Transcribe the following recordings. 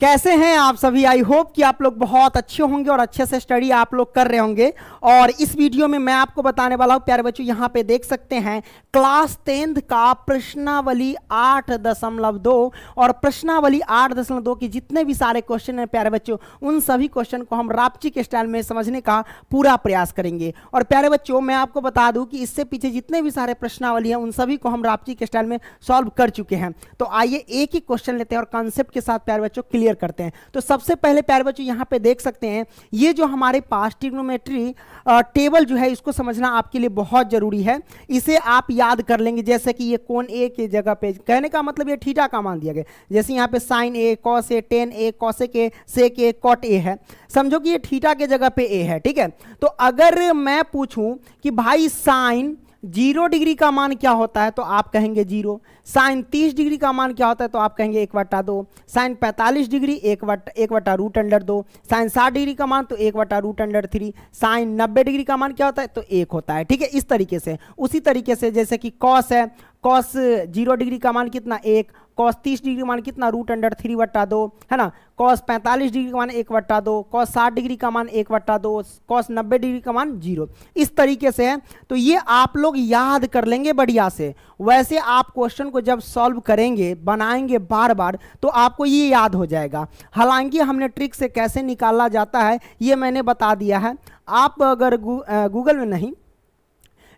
कैसे हैं आप सभी आई होप कि आप लोग बहुत अच्छे होंगे और अच्छे से स्टडी आप लोग कर रहे होंगे और इस वीडियो में मैं आपको बताने वाला हूं प्यारे बच्चों यहां पे देख सकते हैं क्लास टेंथ का प्रश्नावली आठ दशमलव दो और प्रश्नावली आठ दशमलव दो के जितने भी सारे क्वेश्चन हैं प्यारे बच्चों उन सभी क्वेश्चन को हम रापची के स्टाइल में समझने का पूरा प्रयास करेंगे और प्यारे बच्चों मैं आपको बता दूँ कि इससे पीछे जितने भी सारे प्रश्नावली हैं उन सभी को हम रापची के स्टाइल में सॉल्व कर चुके हैं तो आइए एक ही क्वेश्चन लेते हैं और कॉन्सेप्ट के साथ प्यारे बच्चों क्लियर क्लियर करते हैं तो सबसे पहले प्यारे बच्चों यहाँ पे देख सकते हैं ये जो हमारे पास टिग्नोमेट्री टेबल जो है इसको समझना आपके लिए बहुत ज़रूरी है इसे आप याद कर लेंगे जैसे कि ये कौन ए के जगह पे कहने का मतलब ये ठीठा का मान दिया गया जैसे यहाँ पे sine A cos A tan A cos A के से के कॉट ए है समझो कि ये ठीठा के जगह पे ए है ठीक है तो अगर मैं पूछूँ कि भाई साइन जीरो डिग्री का मान क्या होता है तो आप कहेंगे जीरो साइन तीस डिग्री का मान क्या होता है तो आप कहेंगे एक वटा दो साइन पैंतालीस डिग्री एक वट एक वटा रूट अंडर दो साइन साठ डिग्री का मान तो एक वटा रूट अंडर थ्री साइन नब्बे डिग्री का मान क्या होता है तो एक होता है ठीक है इस तरीके से उसी तरीके से जैसे कि कॉस है कॉस जीरो डिग्री का मान कितना एक कॉस तीस डिग्री का मान कितना रूट अंडर थ्री बट्टा दो है ना कॉस पैंतालीस डिग्री का मान एक बट्टा दो कॉस साठ डिग्री का मान एक बट्टा दो कॉस नब्बे डिग्री का मान जीरो इस तरीके से है तो ये आप लोग याद कर लेंगे बढ़िया से वैसे आप क्वेश्चन को जब सॉल्व करेंगे बनाएंगे बार बार तो आपको ये याद हो जाएगा हालांकि हमने ट्रिक से कैसे निकाला जाता है ये मैंने बता दिया है आप अगर गू, गूगल में नहीं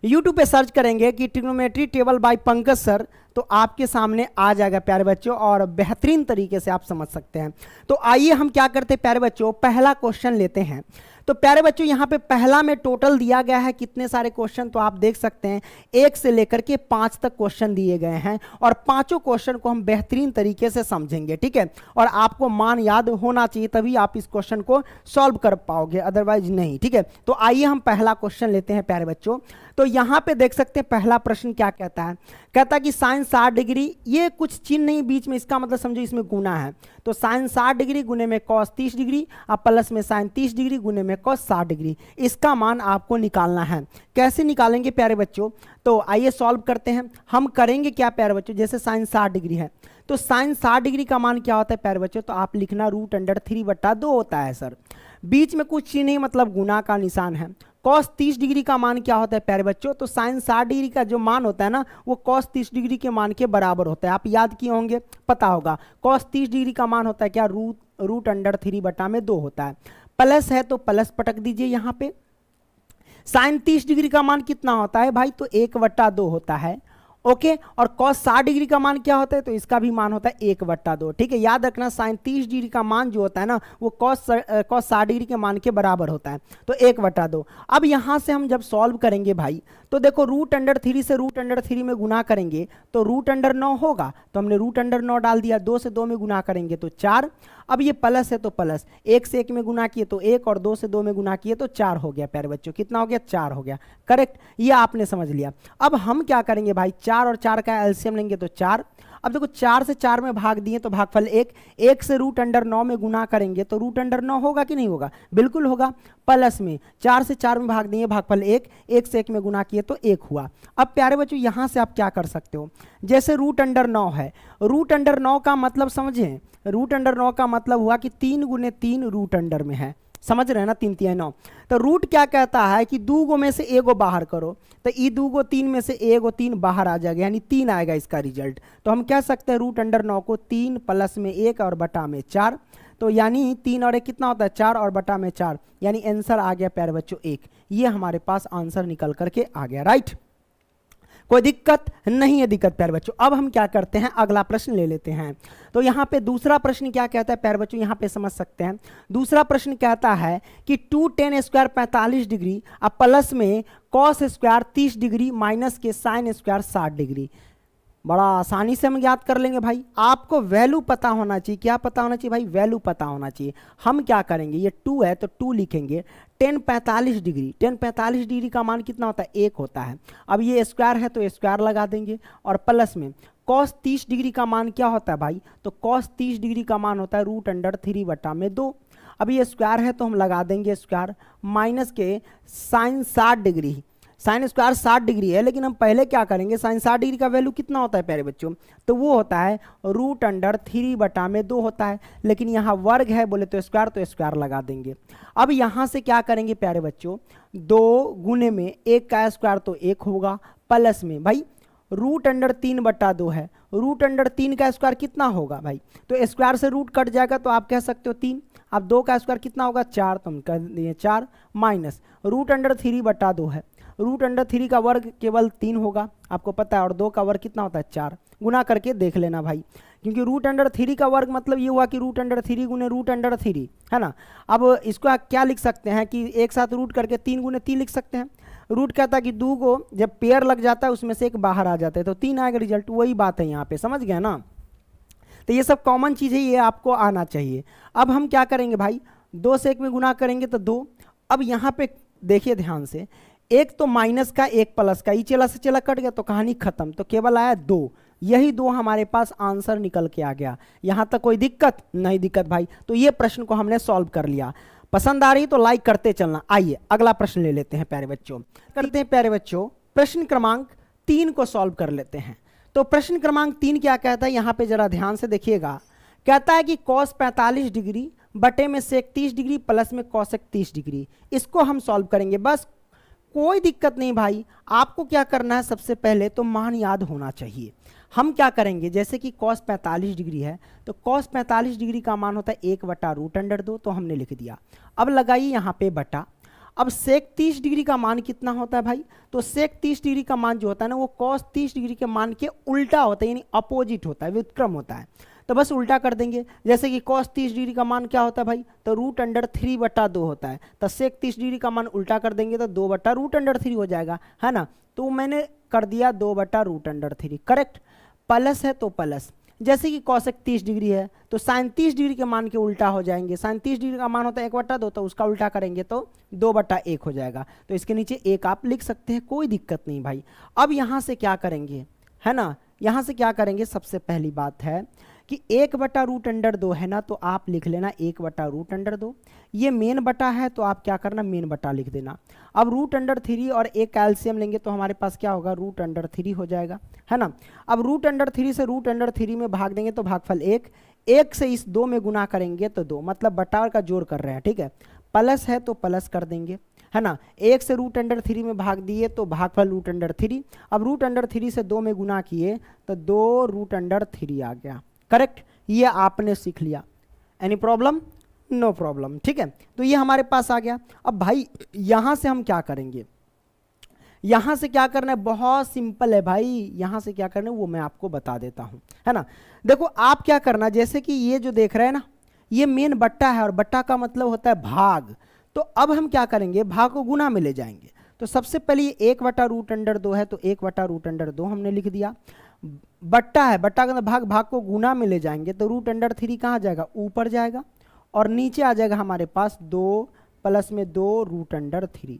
यूट्यूब पे सर्च करेंगे कि trigonometry table by Pankaj sir तो आपके सामने आ जाएगा प्यारे बच्चों और बेहतरीन तरीके से आप समझ सकते हैं तो आइए हम क्या करते हैं प्यारे बच्चों पहला क्वेश्चन लेते हैं तो प्यारे बच्चों यहाँ पे पहला में टोटल दिया गया है कितने सारे क्वेश्चन तो आप देख सकते हैं एक से लेकर के पाँच तक क्वेश्चन दिए गए हैं और पाँचों क्वेश्चन को हम बेहतरीन तरीके से समझेंगे ठीक है और आपको मान याद होना चाहिए तभी आप इस क्वेश्चन को सॉल्व कर पाओगे अदरवाइज नहीं ठीक है तो आइए हम पहला क्वेश्चन लेते हैं प्यारे बच्चों तो यहाँ पे देख सकते हैं पहला प्रश्न क्या कहता है कहता है कि साइंस साठ डिग्री ये कुछ चिन्ह नहीं बीच में इसका मतलब समझो इसमें गुना है तो साइन साठ डिग्री गुने में कॉस तीस डिग्री और प्लस में साइन तीस डिग्री गुने में कॉस साठ डिग्री इसका मान आपको निकालना है कैसे निकालेंगे प्यारे बच्चों तो आइए सॉल्व करते हैं हम करेंगे क्या प्यारे बच्चों जैसे साइन साठ डिग्री है तो साइन साठ डिग्री का मान क्या होता है प्यारे बच्चों तो आप लिखना रूट अंडर थ्री बट्टा दो होता है सर बीच में कुछ नहीं मतलब गुना का निशान है कॉस 30 डिग्री का मान क्या होता है प्यारे बच्चों तो साइन 60 डिग्री का जो मान होता है ना वो कॉस 30 डिग्री के मान के बराबर होता है आप याद किए होंगे पता होगा कॉस 30 डिग्री का मान होता है क्या रूट रूट अंडर थ्री बटा में दो होता है प्लस है तो प्लस पटक दीजिए यहाँ पे साइन तीस डिग्री का मान कितना होता है भाई तो एक बट्टा दो होता है ओके और कॉस साठ डिग्री का मान क्या होता है तो इसका भी मान होता है एक बट्टा दो ठीक है याद रखना साइन तीस डिग्री का मान जो होता है ना वो कॉस कॉस साठ डिग्री के मान के बराबर होता है तो एक बट्टा दो अब यहां से हम जब सॉल्व करेंगे भाई तो देखो रूट अंडर थ्री से रूट अंडर थ्री में गुना करेंगे तो रूट अंडर नौ होगा तो हमने रूट अंडर नौ डाल दिया दो से दो में गुना करेंगे तो चार अब ये प्लस है तो प्लस एक से एक में गुना किए तो एक और दो से दो में गुना किए तो चार हो गया प्यारे बच्चों कितना हो गया चार हो गया करेक्ट ये आपने समझ लिया अब हम क्या करेंगे भाई चार और चार का एल्सियम लेंगे तो चार अब देखो चार से चार में भाग दिए तो भागफल एक एक से रूट अंडर नौ में गुना करेंगे तो रूट अंडर नौ होगा कि नहीं होगा बिल्कुल होगा प्लस में चार से चार में भाग दिए भागफल एक एक से एक में गुना किए तो एक हुआ अब प्यारे बच्चों यहाँ से आप क्या कर सकते हो जैसे रूट अंडर नौ है रूट अंडर नौ का मतलब समझें रूट अंडर नौ का मतलब हुआ कि तीन गुने तीन रूट अंडर में है समझ रहे हैं ना तीन तीन नौ तो रूट क्या कहता है कि दू गो में से गो बाहर करो तो ई दू गो तीन में से एक गो तीन बाहर आ जाएगा यानी तीन आएगा इसका रिजल्ट तो हम कह सकते हैं रूट अंडर नौ को तीन प्लस में एक और बटा में चार तो यानी तीन और एक कितना होता है चार और बटा में चार यानी आंसर आ गया प्यारे बच्चों एक ये हमारे पास आंसर निकल करके आ गया राइट कोई दिक्कत नहीं है दिक्कत प्यारे बच्चों अब हम क्या करते हैं अगला प्रश्न ले लेते हैं तो यहाँ पे दूसरा प्रश्न क्या कहता है प्यारे बच्चों यहाँ पे समझ सकते हैं दूसरा प्रश्न कहता है कि टू टेन स्क्वायर पैंतालीस डिग्री और प्लस में कॉस स्क्वायर तीस डिग्री माइनस के साइन स्क्वायर साठ डिग्री बड़ा आसानी से हम ज्ञात कर लेंगे भाई आपको वैल्यू पता होना चाहिए क्या पता होना चाहिए भाई वैल्यू पता होना चाहिए हम क्या करेंगे ये टू है तो टू लिखेंगे टेन पैंतालीस डिग्री टेन पैंतालीस डिग्री का मान कितना होता है एक होता है अब ये स्क्वायर है तो स्क्वायर लगा देंगे और प्लस में कॉस तीस डिग्री का मान क्या होता है भाई तो कॉस तीस डिग्री का मान होता है रूट अंडर थ्री बटा में दो अब ये स्क्वायर है तो हम लगा देंगे स्क्वायर माइनस के साइन साठ डिग्री साइन स्क्वायर साठ डिग्री है लेकिन हम पहले क्या करेंगे साइन साठ डिग्री का वैल्यू कितना होता है प्यारे बच्चों तो वो होता है रूट अंडर थ्री बटा में दो होता है लेकिन यहाँ वर्ग है बोले तो स्क्वायर तो स्क्वायर लगा देंगे अब यहाँ से क्या करेंगे प्यारे बच्चों दो गुने में एक का स्क्वायर तो एक होगा प्लस में भाई रूट अंडर तीन बटा दो है रूट अंडर तीन का स्क्वायर कितना होगा भाई तो स्क्वायर से रूट कट जाएगा तो आप कह सकते हो तीन अब दो का स्क्वायर कितना होगा चार तो हम कर दिए चार माइनस रूट अंडर थ्री बटा दो है रूट अंडर थ्री का वर्ग केवल तीन होगा आपको पता है और दो का वर्ग कितना होता है चार गुना करके देख लेना भाई क्योंकि रूट अंडर थ्री का वर्ग मतलब ये हुआ कि रूट अंडर थ्री गुने रूट अंडर थ्री है ना अब इसको आप क्या लिख सकते हैं कि एक साथ रूट करके तीन गुने तीन लिख सकते हैं रूट कहता है कि दो को जब पेयर लग जाता है उसमें से एक बाहर आ जाता है तो तीन आएगा रिजल्ट वही बात है यहाँ पे समझ गए ना तो ये सब कॉमन चीज़ है ये आपको आना चाहिए अब हम क्या करेंगे भाई दो से एक में गुना करेंगे तो दो अब यहाँ पे देखिए ध्यान से एक तो माइनस का एक प्लस का ये चेला से चेला कट गया तो कहानी खत्म तो केवल आया दो यही दो हमारे पास आंसर निकल के आ गया यहाँ तक कोई दिक्कत नहीं दिक्कत भाई तो ये प्रश्न को हमने सॉल्व कर लिया पसंद आ रही तो लाइक करते चलना आइए अगला प्रश्न ले लेते हैं प्यारे बच्चों करते हैं प्यारे बच्चों प्रश्न क्रमांक तीन को सॉल्व कर लेते हैं तो प्रश्न क्रमांक तीन क्या कहता है यहां पे जरा ध्यान से देखिएगा कहता है कि कॉस 45 डिग्री बटे में सेक 30 डिग्री प्लस में कॉस इकतीस 30 डिग्री इसको हम सॉल्व करेंगे बस कोई दिक्कत नहीं भाई आपको क्या करना है सबसे पहले तो मान याद होना चाहिए हम क्या करेंगे जैसे कि कॉस 45 डिग्री है तो कॉस 45 डिग्री का मान होता है एक बटा रूट अंडर दो तो हमने लिख दिया अब लगाइए यहाँ पे बटा अब सेक 30 डिग्री का मान कितना होता है भाई तो सेक 30 डिग्री का मान जो होता है ना वो कॉस 30 डिग्री के मान के उल्टा होता है यानी अपोजिट होता है व्युत्क्रम होता है तो बस उल्टा कर देंगे जैसे कि कॉस तीस डिग्री का मान क्या होता है भाई तो रूट अंडर थ्री बट्टा दो होता है तो सेक तीस डिग्री का मान उल्टा कर देंगे तो दो बट्टा रूट अंडर थ्री हो जाएगा है ना तो मैंने कर दिया दो बट्टा root under three correct plus है तो प्लस जैसे कि कौशक तीस डिग्री है तो साइन तीस डिग्री के मान के उल्टा हो जाएंगे साइन तीस डिग्री का मान होता है एक बट्टा दो तो उसका उल्टा करेंगे तो दो बट्टा एक हो जाएगा तो इसके नीचे एक आप लिख सकते हैं कोई दिक्कत नहीं भाई अब यहाँ से क्या करेंगे है ना यहाँ से क्या करेंगे सबसे पहली बात है कि एक बटा रूट अंडर दो है ना तो आप लिख लेना एक बटा रूट अंडर दो ये मेन बटा है तो आप क्या करना मेन बटा लिख देना अब रूट अंडर थ्री और एक कैल्शियम लेंगे तो हमारे पास क्या होगा रूट अंडर थ्री हो जाएगा है ना अब रूट अंडर थ्री से रूट अंडर थ्री में भाग देंगे तो भागफल एक एक से इस दो में गुना करेंगे तो दो मतलब बटा का जोड़ कर रहे हैं ठीक है प्लस है तो प्लस कर देंगे है ना एक से रूट अंडर थ्री में भाग दिए तो भागफल रूट अंडर थ्री अब रूट अंडर थ्री से दो में गुना किए तो दो रूट अंडर थ्री आ गया करेक्ट ये आपने सीख लिया एनी प्रॉब्लम नो प्रॉब्लम ठीक है तो ये हमारे पास आ गया अब भाई यहां से हम क्या करेंगे यहां से क्या करना है बहुत सिंपल है भाई यहां से क्या करना है वो मैं आपको बता देता हूं है ना देखो आप क्या करना जैसे कि ये जो देख रहे हैं ना ये मेन बट्टा है और बट्टा का मतलब होता है भाग तो अब हम क्या करेंगे भाग को गुना में ले जाएंगे तो सबसे पहले ये एक वटा रूट अंडर दो है तो एक वटा रूट अंडर दो हमने लिख दिया बट्टा है बट्टा के अंदर भाग भाग को गुना में ले जाएंगे तो रूट अंडर थ्री कहाँ जाएगा ऊपर जाएगा और नीचे आ जाएगा हमारे पास दो प्लस में दो रूट अंडर थ्री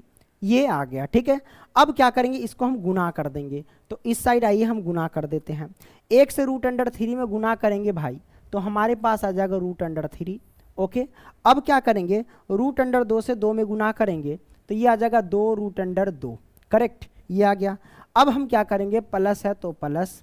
ये आ गया ठीक है अब क्या करेंगे इसको हम गुना कर देंगे तो इस साइड आइए हम गुना कर देते हैं एक से रूट अंडर थ्री में गुना करेंगे भाई तो हमारे पास आ जाएगा रूट अंडर थ्री ओके अब क्या करेंगे रूट अंडर दो से दो में गुना करेंगे तो ये आ जाएगा दो रूट अंडर दो करेक्ट ये आ गया अब हम क्या करेंगे प्लस है तो प्लस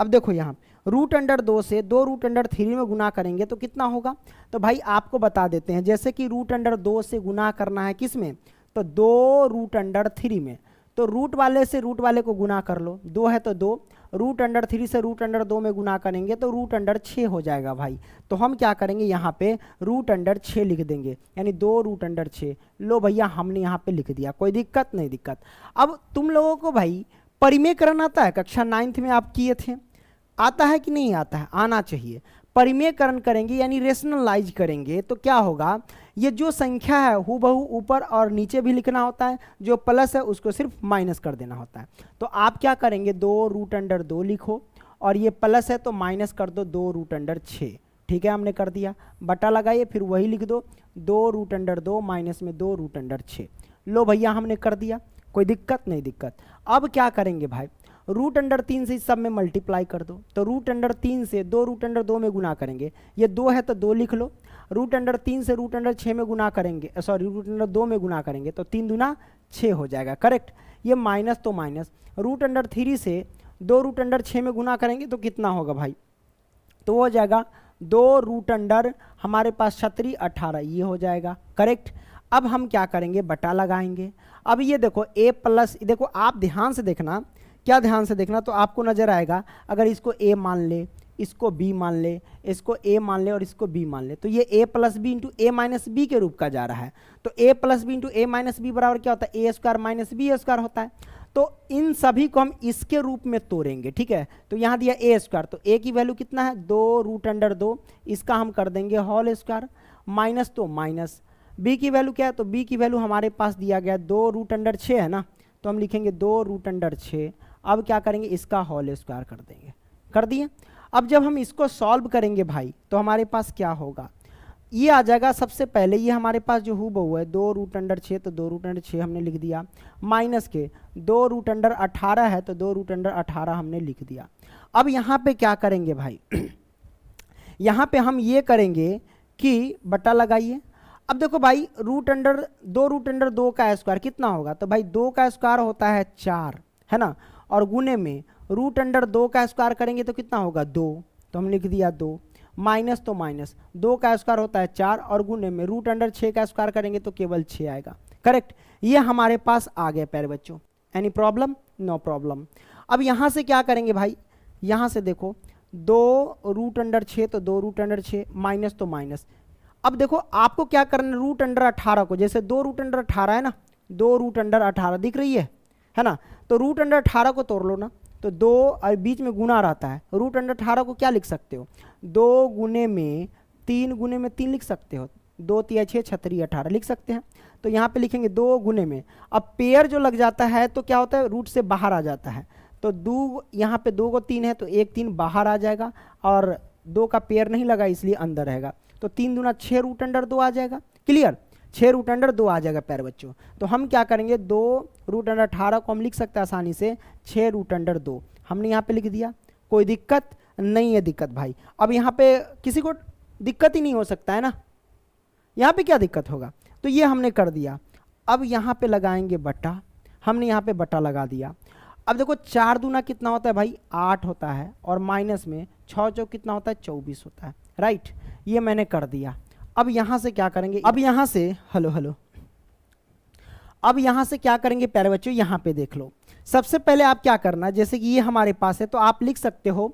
अब देखो यहाँ रूट अंडर दो से दो रूट अंडर थ्री में गुना करेंगे तो कितना होगा तो भाई आपको बता देते हैं जैसे कि रूट अंडर दो से गुना करना है किस में तो दो रूट अंडर थ्री में तो रूट वाले से रूट वाले को गुना कर लो दो है तो दो रूट अंडर थ्री से रूट अंडर दो में गुना करेंगे तो रूट अंडर छः हो जाएगा भाई तो हम क्या करेंगे यहाँ पे रूट अंडर छः लिख देंगे यानी दो रूट अंडर छः लो भैया हमने यहाँ पे लिख दिया कोई दिक्कत नहीं दिक्कत अब तुम लोगों को भाई परिमेयकरण आता है कक्षा नाइन्थ में आप किए थे आता है कि नहीं आता है आना चाहिए परिमेयकरण करेंगे यानी रेशनलाइज करेंगे तो क्या होगा ये जो संख्या है हु बहू ऊपर और नीचे भी लिखना होता है जो प्लस है उसको सिर्फ माइनस कर देना होता है तो आप क्या करेंगे दो रूट अंडर दो लिखो और ये प्लस है तो माइनस कर दो दो रूट अंडर छः ठीक है हमने कर दिया बटा लगाइए फिर वही लिख दो दो रूट अंडर दो माइनस में दो रूट अंडर छः लो भैया हमने कर दिया कोई दिक्कत नहीं दिक्कत अब क्या करेंगे भाई रूट अंडर तीन से इस सब में मल्टीप्लाई कर दो तो रूट अंडर तीन से दो रूट अंडर दो में गुना करेंगे ये दो है तो दो लिख लो रूट अंडर तीन से रूट अंडर छः में गुना करेंगे सॉरी रूट अंडर दो में गुना करेंगे तो तीन दुना छः हो जाएगा करेक्ट ये माइनस तो माइनस रूट अंडर थ्री से दो रूट अंडर छः में गुना करेंगे तो कितना होगा भाई तो हो जाएगा दो रूट अंडर हमारे पास छतरी अठारह ये हो जाएगा करेक्ट अब हम क्या करेंगे बटा लगाएंगे अब ये देखो ए प्लस देखो आप ध्यान से देखना क्या ध्यान से देखना तो आपको नज़र आएगा अगर इसको ए मान ले इसको बी मान ले इसको ए मान ले और इसको बी मान ले तो ये A plus B into A minus B के रूप का जा रहा है तो A plus B into A minus B बराबर क्या होता है A square minus B square होता है तो इन सभी को हम इसके रूप में तोड़ेंगे ठीक है तो यहाँ दिया ए स्क्वायर तो ए की वैल्यू कितना है दो रूट अंडर दो इसका हम कर देंगे हॉल स्क्वायर माइनस तो माइनस बी की वैल्यू क्या है तो बी की वैल्यू हमारे पास दिया गया दो रूट अंडर छः है ना तो हम लिखेंगे दो रूट अंडर छः अब क्या करेंगे इसका होल स्क्वायर कर देंगे कर दिए अब जब हम इसको सॉल्व करेंगे भाई तो हमारे पास क्या होगा ये आ जाएगा सबसे पहले ये हमारे पास जो हुआ है दो रूट अंडर छः तो दो रूट अंडर छः हमने लिख दिया माइनस के दो रूट अंडर अठारह है तो दो रूट अंडर अठारह हमने लिख दिया अब यहाँ पे क्या करेंगे भाई यहाँ पे हम ये करेंगे कि बटा लगाइए अब देखो भाई रूट अंडर दो रूट अंडर दो का स्क्वायर कितना होगा तो भाई दो का स्क्वायर होता है चार है ना और गुने में रूट अंडर दो का स्क्वायर करेंगे तो कितना होगा दो तो हम लिख दिया दो माइनस तो माइनस दो का स्क्वायर होता है चार और गुने में रूट अंडर छः का स्क्वायर करेंगे तो केवल छः आएगा करेक्ट ये हमारे पास आ गया पैर बच्चों एनी प्रॉब्लम नो प्रॉब्लम अब यहाँ से क्या करेंगे भाई यहाँ से देखो दो रूट अंडर छः तो दो रूट अंडर छः माइनस तो माइनस अब देखो आपको क्या करना रूट अंडर अठारह को जैसे दो रूट अंडर अठारह है ना दो रूट अंडर अठारह दिख रही है है ना तो रूट अंडर अठारह को तोड़ लो ना तो दो और बीच में गुना रहता है रूट अंडर अठारह को क्या लिख सकते हो दो गुने में तीन गुने में तीन लिख सकते हो दो तिया छः छतरी अठारह लिख सकते हैं तो यहाँ पे लिखेंगे दो गुने में अब पेयर जो लग जाता है तो क्या होता है रूट से बाहर आ जाता है तो दो यहाँ पे दो को तीन है तो एक तीन बाहर आ जाएगा और दो का पेयर नहीं लगा इसलिए अंदर रहेगा तो तीन दूना छः रूट अंडर दो आ जाएगा क्लियर छः रूट अंडर दो आ जाएगा पैर बच्चों तो हम क्या करेंगे दो रूट अंडर अठारह को हम लिख सकते हैं आसानी से छः रूट अंडर दो हमने यहाँ पे लिख दिया कोई दिक्कत नहीं है दिक्कत भाई अब यहाँ पे किसी को दिक्कत ही नहीं हो सकता है ना यहाँ पे क्या दिक्कत होगा तो ये हमने कर दिया अब यहाँ पे लगाएंगे बट्टा हमने यहाँ पे बट्टा लगा दिया अब देखो चार दूना कितना होता है भाई आठ होता है और माइनस में छः चौ कितना होता है चौबीस होता है राइट ये मैंने कर दिया अब यहाँ से क्या करेंगे अब यहाँ से हेलो हेलो अब यहाँ से क्या करेंगे प्यारे बच्चों यहाँ पे देख लो सबसे पहले आप क्या करना जैसे कि ये हमारे पास है तो आप लिख सकते हो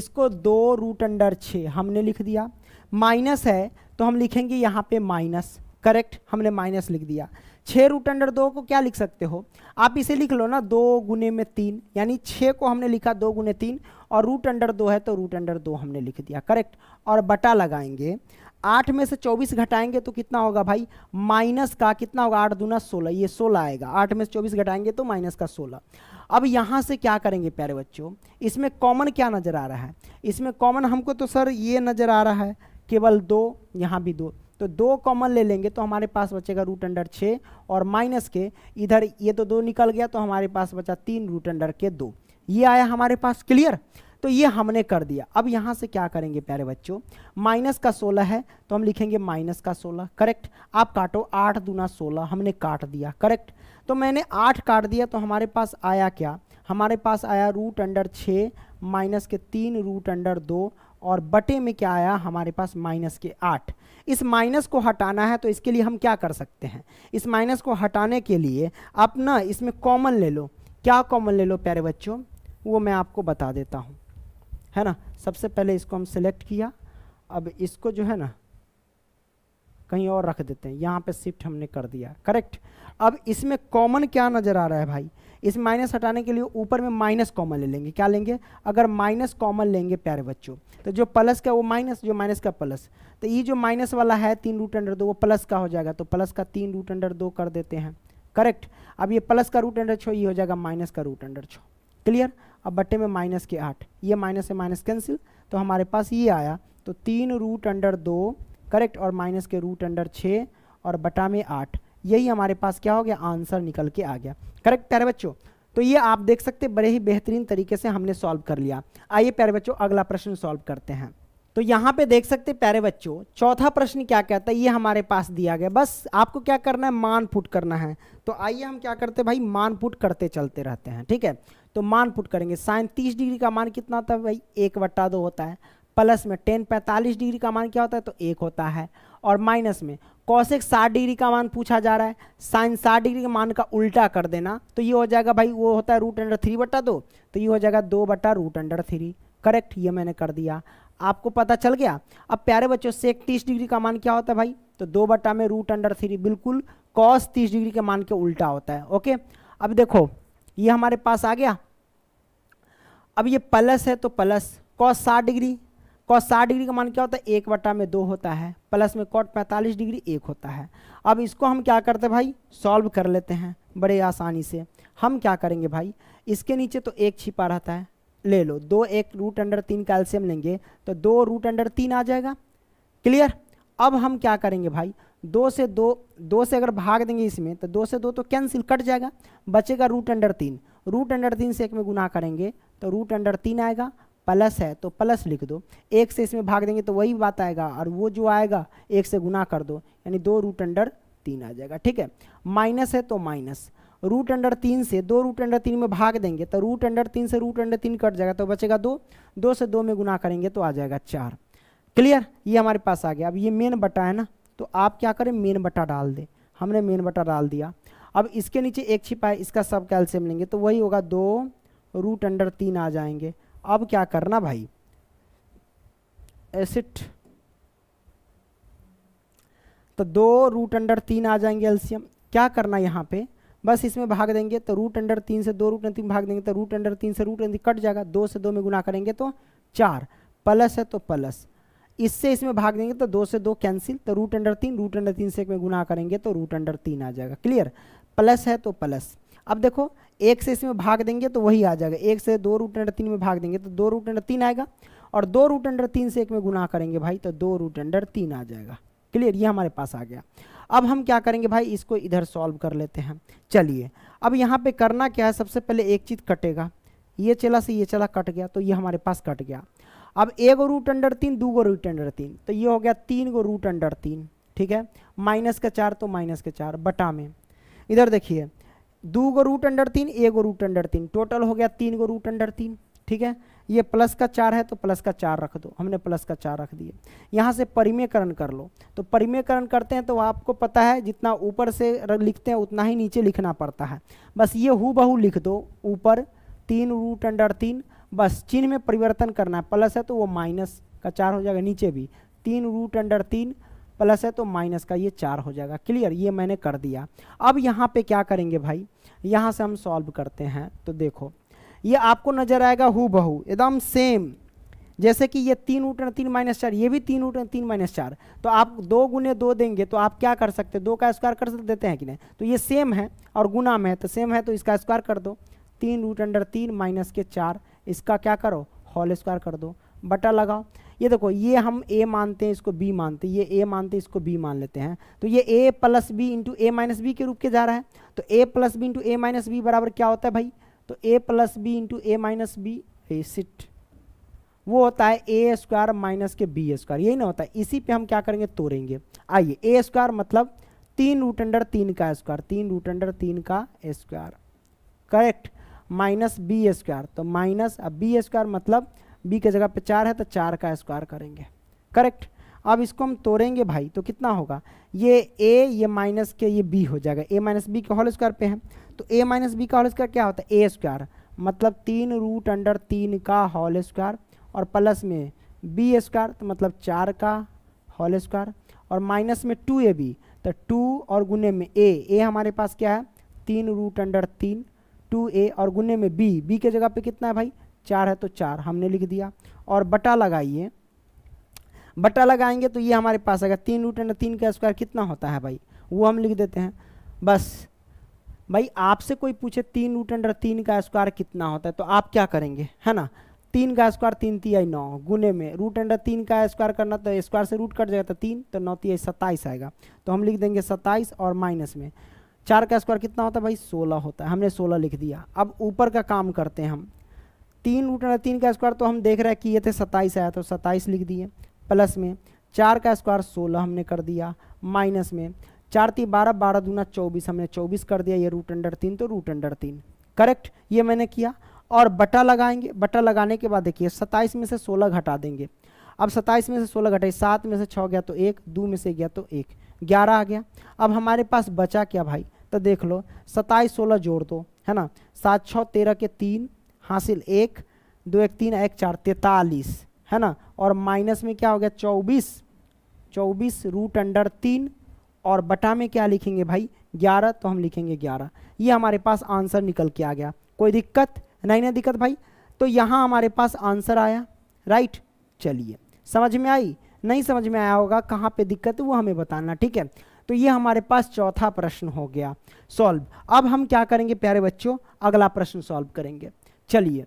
इसको दो रूट अंडर छः हमने लिख दिया माइनस है तो हम लिखेंगे यहाँ पे माइनस करेक्ट हमने माइनस लिख दिया छः रूट अंडर दो को क्या लिख सकते हो आप इसे लिख लो ना दो गुने में तीन यानी छः को हमने लिखा दो गुने तीन और रूट अंडर दो है तो रूट अंडर दो हमने लिख दिया करेक्ट और बटा लगाएंगे आठ में से चौबीस घटाएंगे तो कितना होगा भाई माइनस का कितना होगा आठ दूना सोलह ये सोलह आएगा आठ में से चौबीस घटाएंगे तो माइनस का सोलह अब यहाँ से क्या करेंगे प्यारे बच्चों इसमें कॉमन क्या नज़र आ रहा है इसमें कॉमन हमको तो सर ये नज़र आ रहा है केवल दो यहाँ भी दो तो दो कॉमन ले लेंगे तो हमारे पास बचेगा रूट अंडर छः और माइनस के इधर ये तो दो निकल गया तो हमारे पास बचा तीन रूट अंडर के दो ये आया हमारे पास क्लियर तो ये हमने कर दिया अब यहाँ से क्या करेंगे प्यारे बच्चों माइनस का सोलह है तो हम लिखेंगे माइनस का सोलह करेक्ट आप काटो आठ दूना सोलह हमने काट दिया करेक्ट तो मैंने आठ काट दिया तो हमारे पास आया क्या हमारे पास आया रूट अंडर छः माइनस के तीन रूट अंडर दो और बटे में क्या आया हमारे पास माइनस के आठ इस माइनस को हटाना है तो इसके लिए हम क्या कर सकते हैं इस माइनस को हटाने के लिए आप ना इसमें कॉमन ले लो क्या कॉमन ले लो प्यारे बच्चों वो मैं आपको बता देता हूँ है ना सबसे पहले इसको हम सिलेक्ट किया अब इसको जो है ना कहीं और रख देते हैं यहाँ पे शिफ्ट हमने कर दिया करेक्ट अब इसमें कॉमन क्या नज़र आ रहा है भाई इस माइनस हटाने के लिए ऊपर में माइनस कॉमन ले लेंगे क्या लेंगे अगर माइनस कॉमन लेंगे प्यारे बच्चों तो जो प्लस का वो माइनस जो माइनस का प्लस तो ये जो माइनस वाला है तीन रूट अंडर दो वो प्लस का हो जाएगा तो प्लस का तीन रूट अंडर दो कर देते हैं करेक्ट अब ये प्लस का रूट अंडर छो ये हो जाएगा माइनस का रूट अंडर छो क्लियर अब बट्टे में माइनस के आठ ये माइनस से माइनस कैंसिल तो हमारे पास ये आया तो तीन रूट अंडर दो करेक्ट और माइनस के रूट अंडर छः और बटा में आठ यही हमारे पास क्या हो गया आंसर निकल के आ गया करेक्ट प्यारे बच्चों तो ये आप देख सकते बड़े ही बेहतरीन तरीके से हमने सॉल्व कर लिया आइए प्यारे बच्चों अगला प्रश्न सॉल्व करते हैं तो यहाँ पे देख सकते प्यारे बच्चों चौथा प्रश्न क्या कहता है ये हमारे पास दिया गया बस आपको क्या करना है मान पुट करना है तो आइए हम क्या करते भाई मान पुट करते चलते रहते हैं ठीक है तो मान पुट करेंगे साइन तीस डिग्री का मान कितना होता है भाई एक बट्टा दो होता है प्लस में टेन पैंतालीस डिग्री का मान क्या होता है तो एक होता है और माइनस में कौशिक साठ डिग्री का मान पूछा जा रहा है साइन साठ डिग्री के मान का उल्टा कर देना तो ये हो जाएगा भाई वो होता है रूट अंडर थ्री बट्टा दो तो ये हो जाएगा दो बट्टा रूट अंडर थ्री करेक्ट ये मैंने कर दिया आपको पता चल गया अब प्यारे बच्चों से तीस डिग्री का मान क्या होता है भाई तो दो बट्टा में रूट अंडर थ्री बिल्कुल कॉस तीस डिग्री के मान के उल्टा होता है ओके अब देखो ये हमारे पास आ गया अब ये प्लस है तो प्लस कॉस साठ डिग्री कॉस साठ डिग्री का मान क्या होता है एक बटा में दो होता है प्लस में कॉट पैंतालीस डिग्री एक होता है अब इसको हम क्या करते भाई सॉल्व कर लेते हैं बड़े आसानी से हम क्या करेंगे भाई इसके नीचे तो एक छिपा रहता है ले लो दो एक रूट अंडर तीन कैल्शियम लेंगे तो दो रूट अंडर तीन आ जाएगा क्लियर अब हम क्या करेंगे भाई दो से दो दो से अगर भाग देंगे इसमें तो दो से दो तो कैंसिल कट जाएगा बचेगा रूट अंडर तीन रूट अंडर तीन से एक में गुना करेंगे तो रूट अंडर तीन आएगा प्लस है तो प्लस लिख दो एक से इसमें भाग देंगे तो वही बात आएगा और वो जो आएगा एक से गुना कर दो यानी दो रूट अंडर तीन आ जाएगा ठीक है माइनस है तो माइनस रूट अंडर तीन से दो रूट अंडर तीन में भाग देंगे तो रूट अंडर तीन से रूट अंडर तीन कट जाएगा तो बचेगा दो दो से दो में गुना करेंगे तो आ जाएगा चार क्लियर ये हमारे पास आ गया अब ये मेन बटा है ना तो आप क्या करें मेन बटा डाल दें हमने मेन बटा डाल दिया अब इसके नीचे एक छिपा है इसका सब कैल्शियम लेंगे तो वही होगा दो रूट अंडर तीन आ जाएंगे अब क्या करना भाई एसिड तो दो रूट अंडर तीन आ जाएंगे एल्शियम क्या करना यहाँ पे बस इसमें भाग देंगे तो रूट अंडर तीन से दो रूट तीन भाग देंगे तो रूट अंडर तीन से रूट कट जाएगा दो से दो में गुना करेंगे तो चार प्लस है तो प्लस इससे इसमें भाग देंगे तो दो से दो कैंसिल तो रूट अंडर तीन रूट अंडर तीन से एक में गुना करेंगे तो रूट अंडर तीन आ जाएगा क्लियर प्लस है तो प्लस अब देखो एक से इसमें भाग देंगे तो वही आ जाएगा एक से दो रूट अंडर तीन में भाग देंगे तो दो रूट अंडर तीन आएगा और दो रूट अंडर तीन से एक में गुना करेंगे भाई तो दो रूट अंडर तीन आ जाएगा क्लियर ये हमारे पास आ गया अब हम क्या करेंगे भाई इसको इधर सॉल्व कर लेते हैं चलिए अब यहाँ पर करना क्या है सबसे पहले एक चीज़ कटेगा ये चला से ये चला कट गया तो ये हमारे पास कट गया अब ए गो रूट अंडर तीन दो गो रूट अंडर तीन तो ये हो गया तीन गो रूट अंडर तीन ठीक है माइनस का चार तो माइनस का चार बटा में इधर देखिए दो गो रूट अंडर तीन ए गो रूट अंडर तीन टोटल हो गया तीन गो रूट अंडर तीन ठीक है ये प्लस का चार है तो प्लस का चार रख दो हमने प्लस का चार रख दिए यहाँ से परिमेयकरण कर लो तो परिमेयकरण करते हैं तो आपको पता है जितना ऊपर से लिखते हैं उतना ही नीचे लिखना पड़ता है बस ये हु बहू लिख दो ऊपर तीन रूट अंडर तीन बस चिन्ह में परिवर्तन करना है प्लस है तो वो माइनस का चार हो जाएगा नीचे भी तीन रूट अंडर तीन प्लस है तो माइनस का ये चार हो जाएगा क्लियर ये मैंने कर दिया अब यहाँ पे क्या करेंगे भाई यहाँ से हम सॉल्व करते हैं तो देखो ये आपको नजर आएगा हु बहू एकदम सेम जैसे कि ये तीन रूट तीन माइनस चार ये भी तीन रूट तीन माइनस चार तो आप दो गुने दो देंगे तो आप क्या कर सकते हैं दो का स्क्वायर कर सकते देते हैं कि नहीं तो ये सेम है और गुना में है तो सेम है तो इसका स्क्वायर कर दो तीन रूट अंडर तीन माइनस के चार इसका क्या करो होल स्क्वायर कर दो बटा लगाओ ये देखो ये हम ए मानते हैं इसको बी मानते हैं ये ए मानते हैं इसको बी मान लेते हैं तो ये A plus B into A minus B के रूप के जा रहा है तो A plus B into A minus B बराबर क्या होता है भाई तो A plus B into A minus B सिट वो होता है ए स्क्वायर माइनस के बी स्क्वायर यही ना होता है इसी पे हम क्या करेंगे तोड़ेंगे आइए ए स्क्वायर मतलब तीन रूट अंडर तीन का स्क्वायर तीन रूट अंडर तीन का square correct minus B square तो माइनस अब बी स्क्वायर मतलब बी के जगह पे चार है तो चार का स्क्वायर करेंगे करेक्ट अब इसको हम तोड़ेंगे भाई तो कितना होगा ये ए ये माइनस के ये बी हो जाएगा ए माइनस बी के होल स्क्वायर पे है तो ए माइनस बी का होल स्क्वायर क्या होता है ए स्क्वायर मतलब तीन रूट अंडर तीन का होल स्क्वायर और प्लस में बी स्क्वायर तो मतलब चार का होल स्क्वायर और माइनस में टू ए बी तो टू और गुने में ए ए हमारे पास क्या है तीन रूट अंडर तीन टू ए और गुने में बी बी के जगह पे कितना है भाई चार है तो चार हमने लिख दिया और बटा लगाइए बटा लगाएंगे तो ये हमारे पास आएगा तीन रूट एंड तीन का स्क्वायर कितना होता है भाई वो हम लिख देते हैं बस भाई आपसे कोई पूछे तीन रूट एंड तीन का स्क्वायर कितना होता है तो आप क्या करेंगे है ना तीन का स्क्वायर तीन तिहाई नौ गुने में रूट एंड तीन का स्क्वायर करना तो स्क्वायर से रूट कट जाएगा तो तीन तो नौ तिहाई सत्ताईस आएगा तो हम लिख देंगे सत्ताईस और माइनस में चार का स्क्वायर कितना होता है भाई सोलह होता है हमने सोलह लिख दिया अब ऊपर का काम करते हैं हम तीन रूट अंडर तीन का स्क्वायर तो हम देख रहे हैं कि ये थे सत्ताईस आया तो सत्ताईस लिख दिए प्लस में चार का स्क्वायर सोलह हमने कर दिया माइनस में चार तीन बारह बारह दूना चौबीस हमने चौबीस कर दिया ये रूट अंडर तीन तो रूट अंडर तीन करेक्ट ये मैंने किया और बटा लगाएंगे बटा लगाने के बाद देखिए सत्ताईस में से सोलह घटा देंगे अब सत्ताईस में से सोलह घटाई सात में से छः गया तो एक दो में से गया तो एक ग्यारह आ गया अब हमारे पास बचा क्या भाई तो देख लो सताईस सोलह जोड़ दो है ना सात छः तेरह के तीन हासिल एक दो एक तीन एक चार तैतालीस है ना और माइनस में क्या हो गया चौबीस चौबीस रूट अंडर तीन और बटा में क्या लिखेंगे भाई ग्यारह तो हम लिखेंगे ग्यारह ये हमारे पास आंसर निकल के आ गया कोई दिक्कत नहीं ना दिक्कत भाई तो यहाँ हमारे पास आंसर आया राइट चलिए समझ में आई नहीं समझ में आया होगा कहाँ पे दिक्कत वो हमें बताना ठीक है तो ये हमारे पास चौथा प्रश्न हो गया सॉल्व अब हम क्या करेंगे प्यारे बच्चों अगला प्रश्न सॉल्व करेंगे चलिए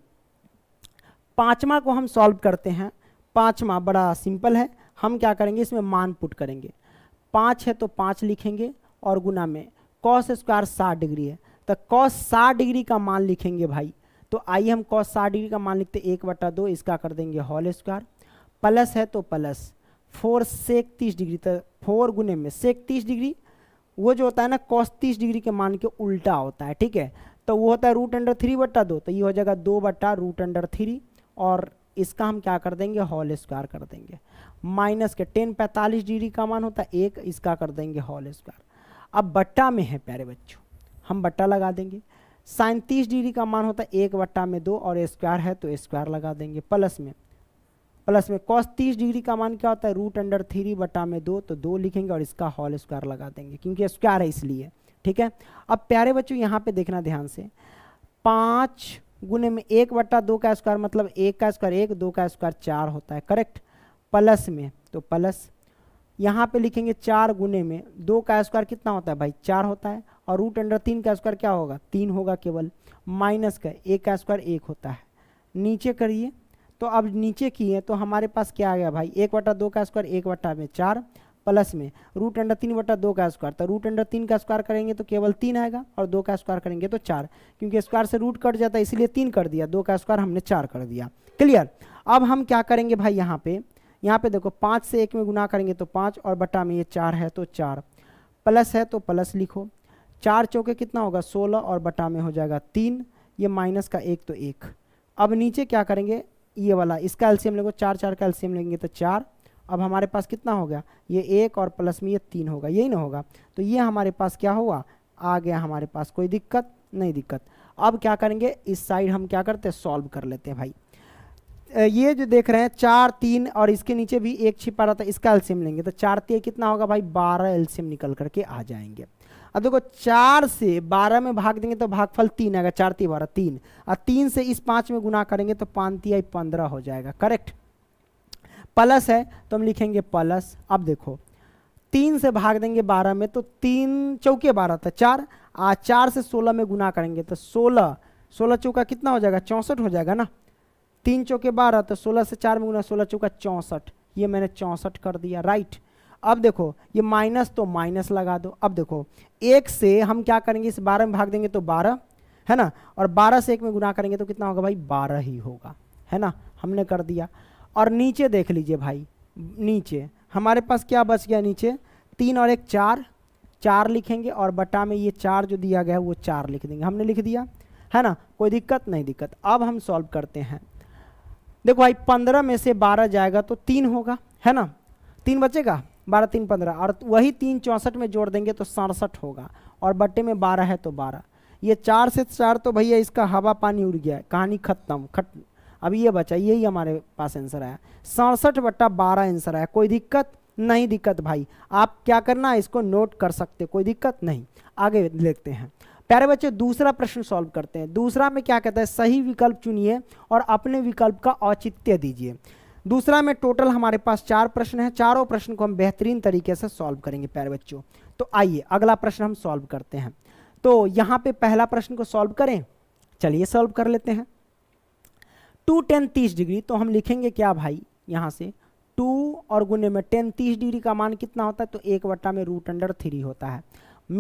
पाँचवा को हम सॉल्व करते हैं पाँचवा बड़ा सिंपल है हम क्या करेंगे इसमें मान पुट करेंगे पाँच है तो पाँच लिखेंगे और गुना में कॉस स्क्वायर साठ डिग्री है तो कॉस साठ डिग्री का मान लिखेंगे भाई तो आइए हम कॉस साठ डिग्री का मान लिखते एक बटा दो इसका कर देंगे हॉल स्क्वायर प्लस है तो प्लस फोर सेक तीस डिग्री तो फोर गुने में सेक तीस डिग्री वो जो होता है ना कॉस तीस डिग्री के मान के उल्टा होता है ठीक है तो वो होता है रूट अंडर थ्री बट्टा दो तो ये हो जाएगा दो बट्टा रूट अंडर थ्री और इसका हम क्या कर देंगे हॉल स्क्वायर कर देंगे माइनस के टेन पैंतालीस डिग्री का मान होता है एक इसका कर देंगे हॉल स्क्वायर अब बट्टा में है प्यारे बच्चों हम बट्टा लगा देंगे साइन तीस डिग्री का मान होता है एक बट्टा में दो और स्क्वायर है तो स्क्वायर लगा देंगे प्लस में प्लस में कॉस तीस डिग्री का मान क्या होता है रूट अंडर थ्री बटा में दो तो दो लिखेंगे और इसका हॉल स्क्वायर लगा देंगे क्योंकि स्क्वायर है इसलिए ठीक है अब प्यारे बच्चों यहाँ पे देखना ध्यान से पाँच गुने में एक बट्टा दो का स्क्वायर मतलब एक का स्क्वायर एक दो का स्क्वायर चार होता है करेक्ट प्लस में तो प्लस यहाँ पे लिखेंगे चार गुने में दो का स्क्वायर कितना होता है भाई चार होता है और रूट अंडर तीन का स्क्वायर क्या होगा तीन होगा केवल माइनस का एक का स्क्वायर एक होता है नीचे करिए तो अब नीचे किए तो हमारे पास क्या आ गया भाई एक वटा दो का स्क्वायर एक वटा में चार प्लस में रूट अंडर तीन वटा दो का स्क्वायर तो रूट अंडर तीन का स्क्वायर करेंगे तो केवल तीन आएगा और दो का स्क्वायर करेंगे तो चार क्योंकि स्क्वायर से रूट कट जाता है इसलिए तीन कर दिया दो का स्क्वायर हमने चार कर दिया क्लियर अब हम क्या करेंगे भाई यहाँ पे यहाँ पे देखो पाँच से एक में गुना करेंगे तो पाँच और बटा में ये चार है तो चार प्लस है तो प्लस लिखो चार चौके कितना होगा सोलह और बटा में हो जाएगा तीन ये माइनस का एक तो एक अब नीचे क्या करेंगे ये वाला इसका एल्शियम लेंगे चार चार का एल्शियम लेंगे तो चार अब हमारे पास कितना हो गया ये एक और प्लस में ये तीन होगा यही ना होगा तो ये हमारे पास क्या हुआ आ गया हमारे पास कोई दिक्कत नहीं दिक्कत अब क्या करेंगे इस साइड हम क्या करते हैं सॉल्व कर लेते हैं भाई ये जो देख रहे हैं चार तीन और इसके नीचे भी एक छिपा रहा था इसका एल्सियम लेंगे तो चार तीन कितना होगा भाई बारह एल्सियम निकल करके आ जाएंगे अब देखो चार से बारह में भाग देंगे तो भागफल तीन आएगा चार ती बारह तीन और तीन से इस पाँच में गुना करेंगे तो पाँच आई पंद्रह हो जाएगा करेक्ट प्लस है तो हम लिखेंगे प्लस अब देखो तीन से भाग देंगे बारह में तो तीन चौके बारह था चार आ चार से सोलह में गुना करेंगे तो सोलह सोलह चौका कितना हो जाएगा चौंसठ हो जाएगा ना तीन चौके बारह तो सोलह से चार में गुना सोलह चौका चौंसठ ये मैंने चौंसठ कर दिया राइट अब देखो ये माइनस तो माइनस लगा दो अब देखो एक से हम क्या करेंगे इस बारह में भाग देंगे तो बारह है ना और बारह से एक में गुना करेंगे तो कितना होगा भाई बारह ही होगा है ना हमने कर दिया और नीचे देख लीजिए भाई नीचे हमारे पास क्या बच गया नीचे तीन और एक चार चार लिखेंगे और बटा में ये चार जो दिया गया है वो चार लिख देंगे हमने लिख दिया है ना कोई दिक्कत नहीं दिक्कत अब हम सॉल्व करते हैं देखो भाई पंद्रह में से बारह जाएगा तो तीन होगा है ना तीन बचेगा बारह तीन पंद्रह और वही तीन चौंसठ में जोड़ देंगे तो सड़सठ होगा और बट्टे में बारह है तो बारह ये चार से चार तो भैया इसका हवा पानी उड़ गया है कहानी खत्म खट अब ये बचा यही हमारे पास आंसर आया सड़सठ बट्टा बारह आंसर आया कोई दिक्कत नहीं दिक्कत भाई आप क्या करना इसको नोट कर सकते कोई दिक्कत नहीं आगे देखते हैं प्यारे बच्चे दूसरा प्रश्न सॉल्व करते हैं दूसरा में क्या कहता है सही विकल्प चुनिए और अपने विकल्प का औचित्य दीजिए दूसरा में टोटल हमारे पास चार प्रश्न हैं चारों प्रश्न को हम बेहतरीन तरीके से सॉल्व करेंगे प्यारे बच्चों तो आइए अगला प्रश्न हम सॉल्व करते हैं तो यहाँ पे पहला प्रश्न को सॉल्व करें चलिए सॉल्व कर लेते हैं टू टेन तीस डिग्री तो हम लिखेंगे क्या भाई यहाँ से टू और गुने में टेन तीस डिग्री का मान कितना होता है तो एक बटा में रूट अंडर थ्री होता है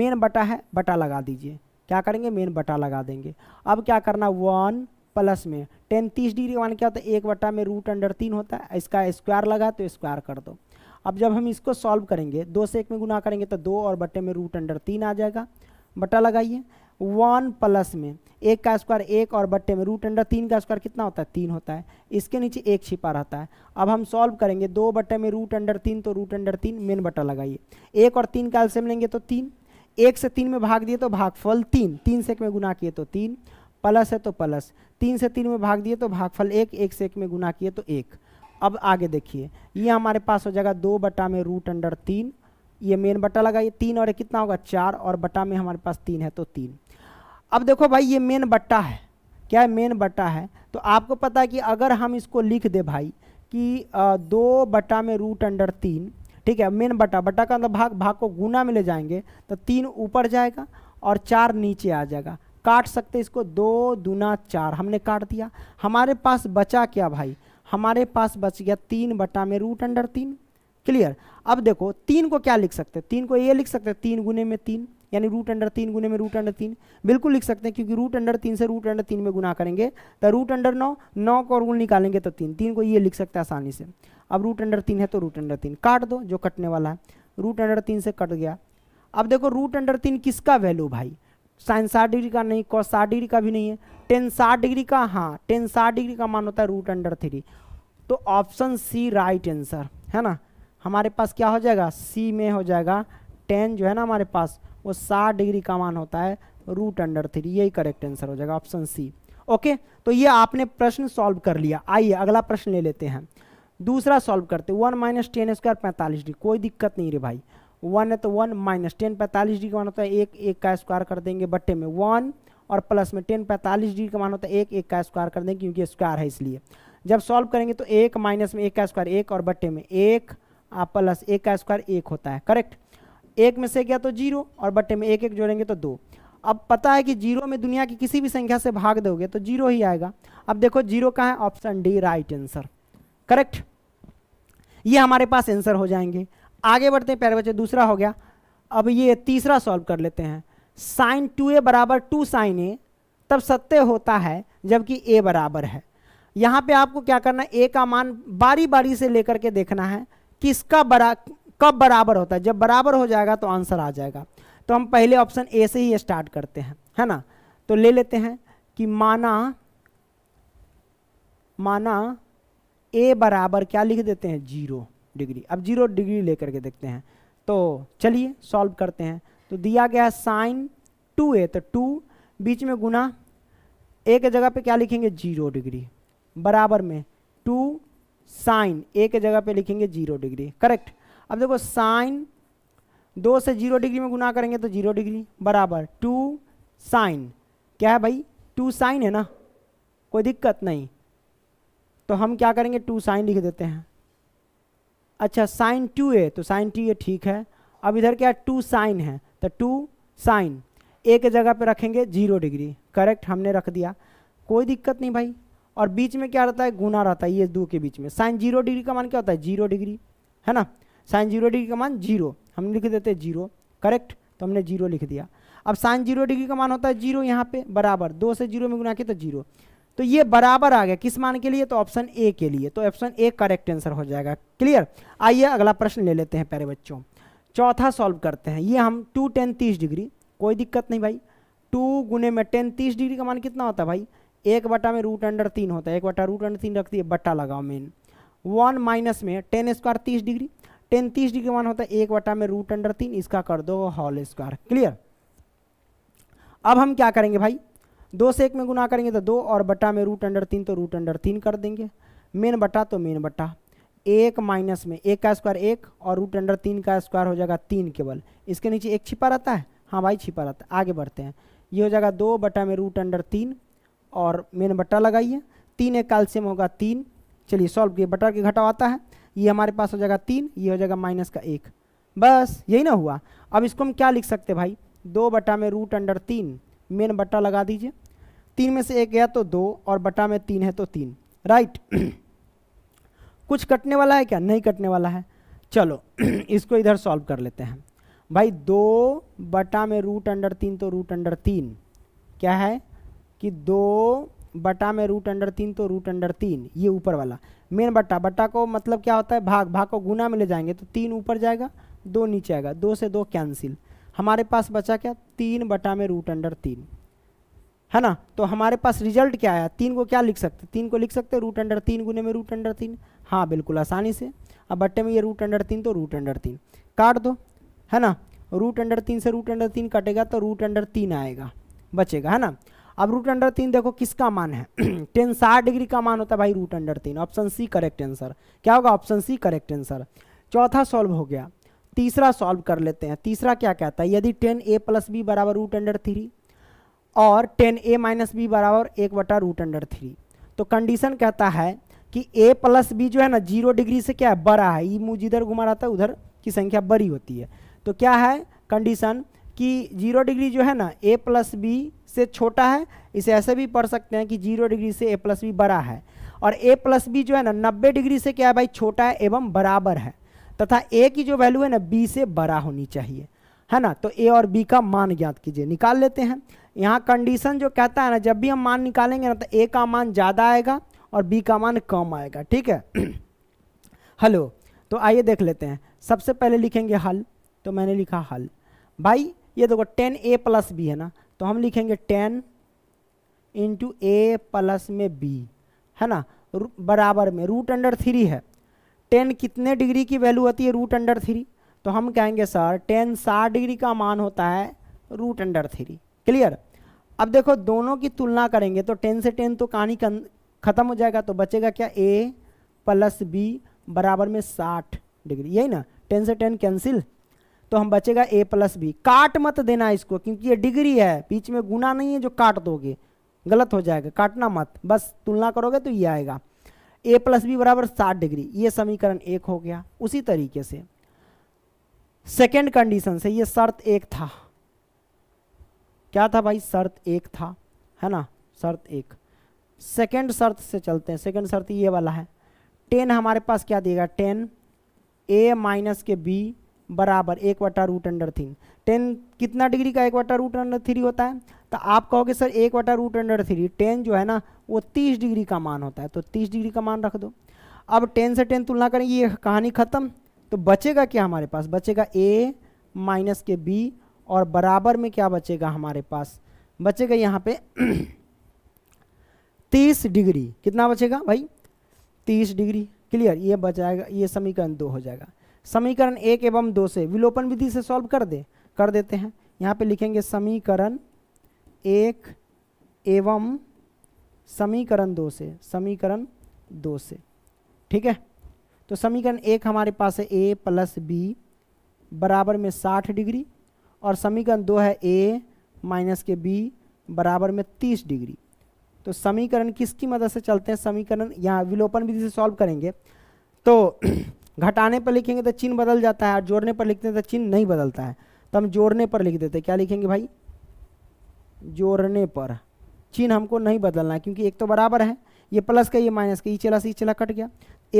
मेन बटा है बटा लगा दीजिए क्या करेंगे मेन बटा लगा देंगे अब क्या करना वन प्लस में टेन तीस डिग्री मान क्या होता है एक बट्टा में रूट अंडर तीन होता है इसका स्क्वायर लगा तो स्क्वायर कर दो अब जब हम इसको सॉल्व करेंगे दो से एक में गुना करेंगे तो दो और बट्टे में रूट अंडर तीन आ जाएगा बट्टा लगाइए वन प्लस में एक का स्क्वायर एक और बट्टे में रूट अंडर तीन का स्क्वायर कितना होता है तीन होता है इसके नीचे एक छिपा रहता है अब हम सॉल्व करेंगे दो बट्टे में रूट अंडर तीन तो रूट अंडर तीन मेन बट्टा लगाइए एक और तीन का एल्सियम लेंगे तो तीन एक से तीन में भाग दिए तो भागफल तीन तीन से एक में गुना किए तो तीन प्लस है तो प्लस तीन से तीन में भाग दिए तो भागफल एक एक से एक में गुना किए तो एक अब आगे देखिए ये हमारे पास हो जाएगा दो बटा में रूट अंडर तीन ये मेन बटा लगा ये तीन और कितना होगा चार और बटा में हमारे पास तीन है तो तीन अब देखो भाई ये मेन बट्टा है क्या है मेन बट्टा है तो आपको पता है कि अगर हम इसको लिख दे भाई कि दो बटा में रूट अंडर तीन ठीक है मेन बटा बटा का अंदर मतलब भाग भाग को गुना में ले जाएंगे तो तीन ऊपर जाएगा और चार नीचे आ जाएगा काट सकते इसको दो दूना चार हमने काट दिया हमारे पास बचा क्या भाई हमारे पास बच गया तीन बटा में रूट अंडर तीन क्लियर अब देखो तीन को क्या लिख सकते हैं तीन को ये लिख सकते हैं तीन गुने में तीन यानी रूट अंडर तीन गुने में रूट अंडर तीन बिल्कुल लिख सकते हैं क्योंकि रूट अंडर तीन से रूट अंडर तीन में गुना करेंगे तो रूट अंडर नौ नौ को रूल निकालेंगे तो तीन तीन को ये लिख सकते हैं आसानी से अब रूट अंडर तीन है तो रूट अंडर तीन काट दो जो कटने वाला है रूट अंडर तीन से कट गया अब देखो रूट अंडर तीन किसका वैल्यू भाई साइन साठ डिग्री का नहीं कॉस साठ डिग्री का भी नहीं है टेन साठ डिग्री का हाँ टेन साठ डिग्री का मान होता है रूट अंडर थ्री तो ऑप्शन सी राइट आंसर है ना हमारे पास क्या हो जाएगा सी में हो जाएगा टेन जो है ना हमारे पास वो साठ डिग्री का मान होता है रूट अंडर थ्री यही करेक्ट आंसर हो जाएगा ऑप्शन सी ओके तो ये आपने प्रश्न सॉल्व कर लिया आइए अगला प्रश्न ले लेते हैं दूसरा सॉल्व करते वन माइनस टेन स्क्वायर पैंतालीस डिग्री कोई दिक्कत नहीं रे भाई वन है तो वन माइनस टेन पैंतालीस डिग्री का मान होता तो है एक एक का स्क्वायर कर देंगे बट्टे में वन और प्लस में टेन पैंतालीस डिग्री का मान होता तो है एक एक का स्क्वायर कर देंगे क्योंकि स्क्वायर है इसलिए जब सॉल्व करेंगे तो एक माइनस में एक का स्क्वायर एक और बट्टे में एक प्लस एक का स्क्वायर एक होता है करेक्ट एक में से गया तो जीरो और बट्टे में एक एक जोड़ेंगे तो दो अब पता है कि जीरो में दुनिया की किसी भी संख्या से भाग दोगे तो जीरो ही आएगा अब देखो जीरो का है option D right answer correct ये हमारे पास आंसर हो जाएंगे आगे बढ़ते हैं प्यारे बच्चे दूसरा हो गया अब ये तीसरा सॉल्व कर लेते हैं साइन टू ए बराबर टू साइन ए तब सत्य होता है जबकि ए बराबर है यहाँ पे आपको क्या करना है ए का मान बारी बारी से लेकर के देखना है किसका बरा कब बराबर होता है जब बराबर हो जाएगा तो आंसर आ जाएगा तो हम पहले ऑप्शन ए से ही स्टार्ट करते हैं है ना तो ले लेते हैं कि माना माना ए बराबर क्या लिख देते हैं जीरो डिग्री अब जीरो डिग्री लेकर के देखते हैं तो चलिए सॉल्व करते हैं तो दिया गया है साइन टू ए तो टू बीच में गुना ए के जगह पे क्या लिखेंगे जीरो डिग्री बराबर में टू साइन ए के जगह पे लिखेंगे जीरो डिग्री करेक्ट अब देखो साइन दो से जीरो डिग्री में गुना करेंगे तो जीरो डिग्री बराबर टू साइन क्या है भाई टू साइन है ना कोई दिक्कत नहीं तो हम क्या करेंगे टू साइन लिख देते हैं अच्छा साइन टू ए तो साइन टू ए ठीक है अब इधर क्या टू साइन है तो टू साइन ए के जगह पे रखेंगे जीरो डिग्री करेक्ट हमने रख दिया कोई दिक्कत नहीं भाई और बीच में क्या रहता है गुना रहता है ये दो के बीच में साइन जीरो डिग्री का मान क्या होता है जीरो डिग्री है ना साइन जीरो डिग्री का मान जीरो हम लिख देते हैं जीरो करेक्ट तो हमने जीरो लिख दिया अब साइन जीरो डिग्री का मान होता है जीरो यहाँ पे बराबर दो से जीरो में गुना किया तो जीरो तो ये बराबर आ गया किस मान के लिए तो ऑप्शन ए के लिए तो ऑप्शन ए करेक्ट आंसर हो जाएगा क्लियर आइए अगला प्रश्न ले लेते हैं प्यारे बच्चों चौथा सॉल्व करते हैं ये हम टू टेन तीस डिग्री कोई दिक्कत नहीं भाई टू गुने में टेन तीस डिग्री का मान कितना होता है भाई एक बटा में रूट अंडर तीन होता है एक बटा रूट अंडर तीन रखती है बट्टा लगाओ मेन वन माइनस में टेन स्क्वायर तीस डिग्री टेन तीस डिग्री का मान होता है एक बटा में रूट अंडर तीन इसका कर दो हॉल स्क्वायर क्लियर अब हम क्या करेंगे भाई दो से एक में गुना करेंगे तो दो और बट्टा में रूट अंडर तीन तो रूट अंडर तीन कर देंगे मेन बट्टा तो मेन बट्टा एक माइनस में एक का स्क्वायर एक और रूट अंडर तीन का स्क्वायर हो जाएगा तीन केवल इसके नीचे एक छिपा रहता है हाँ भाई छिपा रहता है आगे बढ़ते हैं ये हो जाएगा दो बट्टा में रूट अंडर तीन और मेन बट्टा लगाइए तीन एक कैल्शियम होगा तीन चलिए सॉल्व किए बटर के घटाव आता है ये हमारे पास हो जाएगा तीन ये हो जाएगा माइनस का एक बस यही ना हुआ अब इसको हम क्या लिख सकते भाई दो बटा में रूट अंडर तीन मेन बट्टा लगा दीजिए तीन में से एक गया तो दो और बटा में तीन है तो तीन राइट कुछ कटने वाला है क्या नहीं कटने वाला है चलो इसको इधर सॉल्व कर लेते हैं भाई दो बटा में रूट अंडर तीन तो रूट अंडर तीन क्या है कि दो बटा में रूट अंडर तीन तो रूट अंडर तीन ये ऊपर वाला मेन बट्टा बट्टा को मतलब क्या होता है भाग भाग को गुना में ले जाएंगे तो तीन ऊपर जाएगा दो नीचे आएगा दो से दो कैंसिल हमारे पास बचा क्या तीन बटा में रूट अंडर तीन है ना तो हमारे पास रिजल्ट क्या आया तीन को क्या लिख सकते तीन को लिख सकते रूट अंडर तीन गुने में रूट अंडर तीन हाँ बिल्कुल आसानी से अब बट्टे में ये रूट अंडर तीन तो रूट अंडर तीन काट दो है ना रूट अंडर तीन से रूट अंडर तीन कटेगा तो रूट अंडर तीन आएगा बचेगा है ना अब रूट अंडर तीन देखो किसका मान है टेन साठ डिग्री का मान होता है भाई रूट अंडर तीन ऑप्शन सी करेक्ट आंसर क्या होगा ऑप्शन सी करेक्ट आंसर चौथा सॉल्व हो गया तीसरा सॉल्व कर लेते हैं तीसरा क्या कहता है यदि टेन ए प्लस बी बराबर रूट अंडर थ्री और टेन ए माइनस बी बराबर एक बटा रूट अंडर थ्री तो कंडीशन कहता है कि ए प्लस बी जो है ना जीरो डिग्री से क्या है बड़ा है ई मुझे इधर घुमा रहा है उधर की संख्या बड़ी होती है तो क्या है कंडीशन कि जीरो डिग्री जो है ना ए प्लस बी से छोटा है इसे ऐसे भी पढ़ सकते हैं कि जीरो डिग्री से ए प्लस बी बड़ा है और ए प्लस बी जो है ना नब्बे डिग्री से क्या है भाई छोटा है एवं बराबर है तथा ए की जो वैल्यू है ना बी से बड़ा होनी चाहिए है ना तो ए और बी का मान ज्ञात कीजिए निकाल लेते हैं यहाँ कंडीशन जो कहता है ना जब भी हम मान निकालेंगे ना तो ए का मान ज़्यादा आएगा और बी का मान कम आएगा ठीक है हेलो तो आइए देख लेते हैं सबसे पहले लिखेंगे हल तो मैंने लिखा हल भाई ये देखो टेन ए प्लस बी है ना तो हम लिखेंगे टेन इंटू ए प्लस में बी है ना बराबर में रूट अंडर थ्री है टेन कितने डिग्री की वैल्यू होती है रूट अंडर थ्री तो हम कहेंगे सर टेन साठ डिग्री का मान होता है रूट अंडर थ्री क्लियर अब देखो दोनों की तुलना करेंगे तो टेन से टेन तो कहानी खत्म हो जाएगा तो बचेगा क्या ए प्लस बी बराबर में साठ डिग्री यही ना टेन से टेन कैंसिल तो हम बचेगा ए प्लस बी काट मत देना इसको क्योंकि ये डिग्री है बीच में गुना नहीं है जो काट दोगे गलत हो जाएगा काटना मत बस तुलना करोगे तो ये आएगा ए प्लस बी बराबर साठ डिग्री ये समीकरण एक हो गया उसी तरीके से सेकेंड कंडीशन से ये शर्त एक था क्या था भाई शर्त एक था है ना शर्त एक सेकेंड शर्त से चलते हैं सेकेंड शर्त ये वाला है टेन हमारे पास क्या देगा टेन ए माइनस के बी बराबर एक वटा रूट अंडर थ्री टेन कितना डिग्री का एक वटा रूट अंडर थ्री होता है तो आप कहोगे सर एक वटा रूट अंडर थ्री टेन जो है ना वो तीस डिग्री का मान होता है तो तीस डिग्री का मान रख दो अब टेन से टेन तुलना करेंगे ये कहानी ख़त्म तो बचेगा क्या हमारे पास बचेगा ए माइनस के बी और बराबर में क्या बचेगा हमारे पास बचेगा यहाँ पे तीस डिग्री कितना बचेगा भाई तीस डिग्री क्लियर ये बचाएगा ये समीकरण दो हो जाएगा समीकरण एक एवं दो से विलोपन विधि से सॉल्व कर दे कर देते हैं यहाँ पे लिखेंगे समीकरण एक एवं समीकरण दो से समीकरण दो से ठीक है तो समीकरण एक हमारे पास है ए प्लस बी बराबर में साठ डिग्री और समीकरण दो है ए माइनस के बी बराबर में तीस डिग्री तो समीकरण किसकी मदद से चलते हैं समीकरण यहाँ विलोपन विधि से सॉल्व करेंगे तो घटाने पर लिखेंगे तो चिन्ह बदल जाता है और जोड़ने पर लिखते हैं तो चिन्ह नहीं बदलता है तो हम जोड़ने पर लिख देते हैं क्या लिखेंगे भाई जोड़ने पर चिन्ह हमको नहीं बदलना है क्योंकि एक तो बराबर है ये प्लस का ये माइनस का ये चला से ये चला कट गया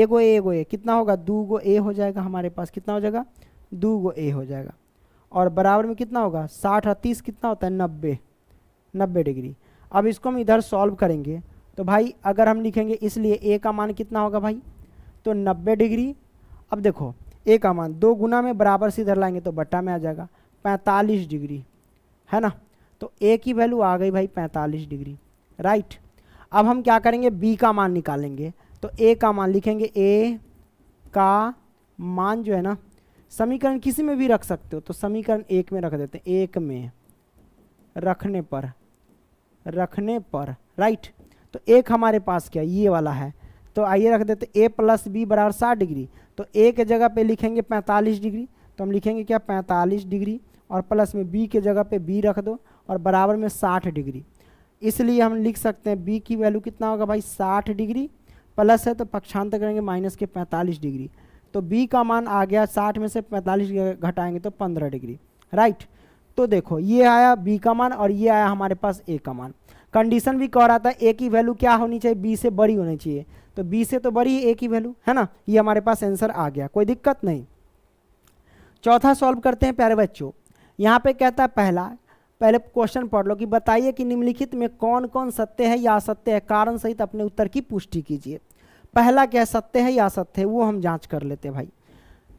एगो ए एगो ए कितना होगा दो गो ए हो जाएगा हमारे पास कितना हो जाएगा दो गो ए हो जाएगा और बराबर में कितना होगा साठ और तीस कितना होता है नब्बे नब्बे डिग्री अब इसको हम इधर सॉल्व करेंगे तो भाई अगर हम लिखेंगे इसलिए ए का मान कितना होगा भाई तो नब्बे डिग्री अब देखो ए का मान दो गुना में बराबर से इधर लाएंगे तो बट्टा में आ जाएगा पैंतालीस डिग्री है ना तो ए की वैल्यू आ गई भाई पैंतालीस डिग्री राइट अब हम क्या करेंगे बी का मान निकालेंगे तो ए का मान लिखेंगे ए का मान जो है ना समीकरण किसी में भी रख सकते हो तो समीकरण एक में रख देते हैं एक में रखने पर रखने पर राइट तो एक हमारे पास क्या ये वाला है तो आइए रख देते ए प्लस बी बराबर साठ डिग्री तो ए के जगह पे लिखेंगे पैंतालीस डिग्री तो हम लिखेंगे क्या पैंतालीस डिग्री और प्लस में बी के जगह पे बी रख दो और बराबर में साठ डिग्री इसलिए हम लिख सकते हैं बी की वैल्यू कितना होगा भाई साठ डिग्री प्लस है तो पक्षांतर करेंगे माइनस के पैंतालीस डिग्री तो बी का मान आ गया साठ में से पैंतालीस घटाएंगे तो पंद्रह डिग्री राइट तो देखो ये आया बी का मान और ये आया हमारे पास ए का मान कंडीशन भी कह रहा था ए की वैल्यू क्या होनी चाहिए बी से बड़ी होनी चाहिए तो बी से तो बड़ी ए की वैल्यू है ना ये हमारे पास आंसर आ गया कोई दिक्कत नहीं चौथा सॉल्व करते हैं प्यारे बच्चों यहाँ पे कहता है पहला पहले क्वेश्चन पढ़ लो कि बताइए कि निम्नलिखित में कौन कौन सत्य है या असत्य है कारण सहित अपने उत्तर की पुष्टि कीजिए पहला क्या है सत्य है या असत्य है वो हम जांच कर लेते हैं भाई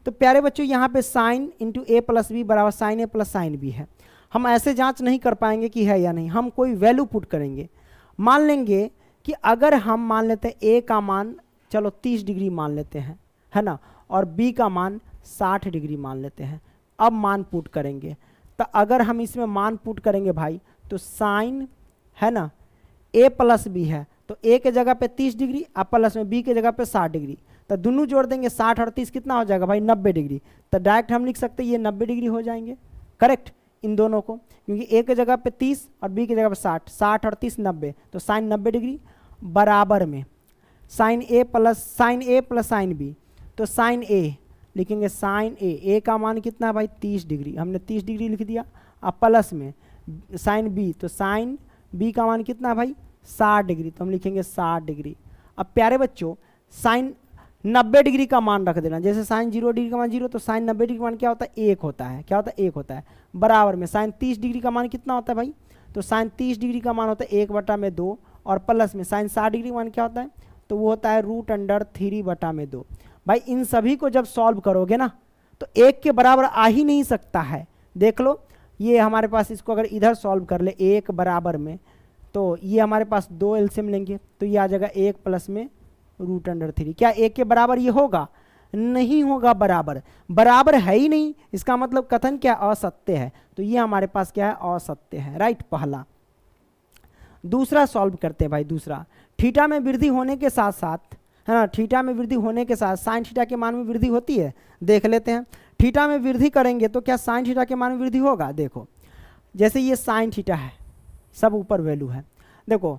तो प्यारे बच्चों यहाँ पे sine into A plus B बराबर sine A plus sine B है हम ऐसे जांच नहीं कर पाएंगे कि है या नहीं हम कोई वैल्यू पुट करेंगे मान लेंगे कि अगर हम मान लेते हैं ए का मान चलो तीस डिग्री मान लेते हैं है ना और बी का मान साठ डिग्री मान लेते हैं अब मान पुट करेंगे तो अगर हम इसमें मान पुट करेंगे भाई तो साइन है ना ए प्लस बी है तो ए के जगह पे तीस डिग्री और प्लस में बी के जगह पे साठ डिग्री तो दोनों जोड़ देंगे साठ और तीस कितना हो जाएगा भाई नब्बे डिग्री तो डायरेक्ट हम लिख सकते हैं ये नब्बे डिग्री हो जाएंगे करेक्ट इन दोनों को क्योंकि ए के जगह पे तीस और बी के जगह पे साठ साठ और तीस नब्बे तो साइन नब्बे डिग्री बराबर में sine A plus sine A plus sine B तो साइन ए लिखेंगे साइन ए ए का मान कितना है भाई तीस डिग्री हमने तीस डिग्री लिख दिया अब प्लस में साइन बी तो साइन बी का मान कितना है भाई साठ डिग्री तो हम लिखेंगे साठ डिग्री अब प्यारे बच्चों साइन नब्बे डिग्री का मान रख देना जैसे साइन जीरो डिग्री का मान जीरो तो साइन नब्बे डिग्री का मान क्या होता है एक होता है क्या होता है एक होता है बराबर में साइन तीस डिग्री का मान कितना होता है भाई तो साइन तीस डिग्री का मान होता है एक बटा में दो और प्लस में साइन साठ डिग्री का मान क्या होता है तो वो होता है रूट अंडर थ्री बटा में दो भाई इन सभी को जब सॉल्व करोगे ना तो एक के बराबर आ ही नहीं सकता है देख लो ये हमारे पास इसको अगर इधर सॉल्व कर ले एक बराबर में तो ये हमारे पास दो एल्सियम लेंगे तो ये आ जाएगा एक प्लस में रूट अंडर थ्री क्या एक के बराबर ये होगा नहीं होगा बराबर बराबर है ही नहीं इसका मतलब कथन क्या असत्य है तो ये हमारे पास क्या है असत्य है राइट पहला दूसरा सॉल्व करते हैं भाई दूसरा ठीठा में वृद्धि होने के साथ साथ है ना ठीटा में वृद्धि होने के साथ साइन ठीटा के मान में वृद्धि होती है देख लेते हैं ठीटा में वृद्धि करेंगे तो क्या साइन ठीटा के मान में वृद्धि होगा देखो जैसे ये साइन ठीटा है सब ऊपर वैल्यू है देखो